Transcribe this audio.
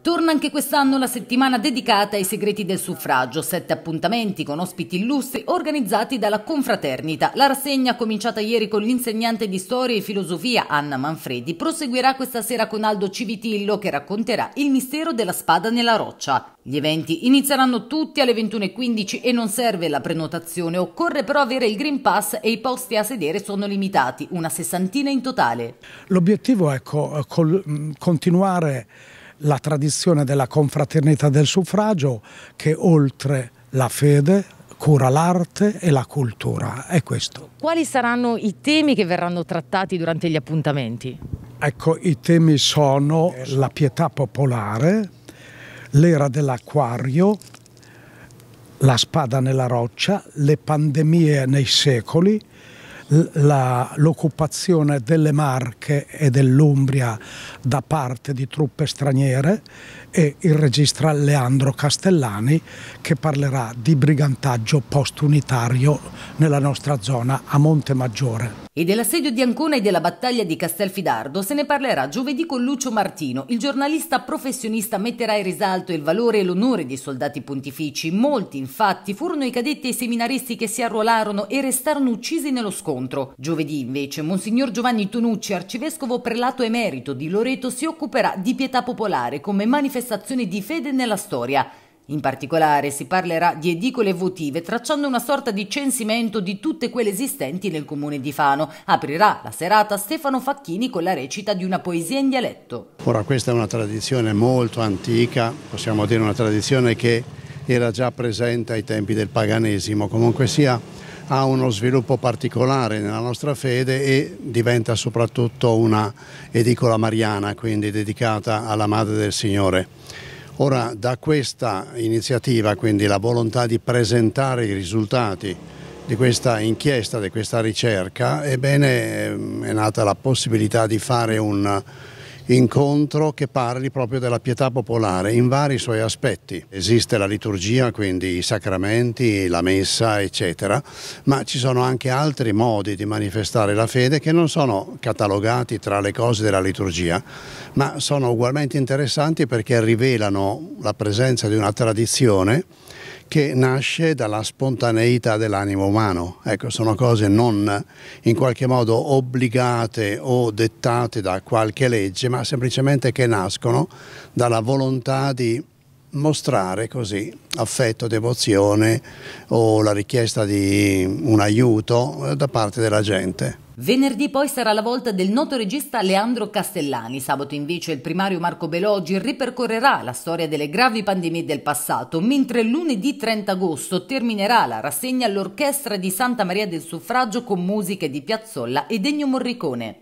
Torna anche quest'anno la settimana dedicata ai segreti del suffragio, sette appuntamenti con ospiti illustri organizzati dalla Confraternita. La rassegna, cominciata ieri con l'insegnante di storia e filosofia Anna Manfredi, proseguirà questa sera con Aldo Civitillo che racconterà il mistero della spada nella roccia. Gli eventi inizieranno tutti alle 21.15 e non serve la prenotazione, occorre però avere il Green Pass e i posti a sedere sono limitati, una sessantina in totale. L'obiettivo ecco, è co continuare la tradizione della confraternita del suffragio che oltre la fede cura l'arte e la cultura, è questo. Quali saranno i temi che verranno trattati durante gli appuntamenti? Ecco, i temi sono la pietà popolare, l'era dell'acquario, la spada nella roccia, le pandemie nei secoli, l'occupazione delle Marche e dell'Umbria da parte di truppe straniere e il regista Leandro Castellani che parlerà di brigantaggio post-unitario nella nostra zona a Montemaggiore. E dell'assedio di Ancona e della battaglia di Castelfidardo se ne parlerà giovedì con Lucio Martino. Il giornalista professionista metterà in risalto il valore e l'onore dei soldati pontifici. Molti, infatti, furono i cadetti e i seminaristi che si arruolarono e restarono uccisi nello scontro. Giovedì, invece, Monsignor Giovanni Tonucci, arcivescovo prelato emerito di Loreto, si occuperà di pietà popolare come manifestazione di fede nella storia. In particolare si parlerà di edicole votive, tracciando una sorta di censimento di tutte quelle esistenti nel comune di Fano. Aprirà la serata Stefano Facchini con la recita di una poesia in dialetto. Ora questa è una tradizione molto antica, possiamo dire una tradizione che era già presente ai tempi del paganesimo, comunque sia ha uno sviluppo particolare nella nostra fede e diventa soprattutto una edicola mariana, quindi dedicata alla Madre del Signore. Ora da questa iniziativa, quindi la volontà di presentare i risultati di questa inchiesta, di questa ricerca, ebbene ehm, è nata la possibilità di fare un incontro che parli proprio della pietà popolare in vari suoi aspetti. Esiste la liturgia, quindi i sacramenti, la messa, eccetera, ma ci sono anche altri modi di manifestare la fede che non sono catalogati tra le cose della liturgia, ma sono ugualmente interessanti perché rivelano la presenza di una tradizione che nasce dalla spontaneità dell'animo umano. Ecco, sono cose non in qualche modo obbligate o dettate da qualche legge, ma semplicemente che nascono dalla volontà di mostrare così affetto, devozione o la richiesta di un aiuto eh, da parte della gente. Venerdì poi sarà la volta del noto regista Leandro Castellani. Sabato invece il primario Marco Belogi ripercorrerà la storia delle gravi pandemie del passato, mentre lunedì 30 agosto terminerà la rassegna all'Orchestra di Santa Maria del Suffragio con musiche di Piazzolla e Degno Morricone.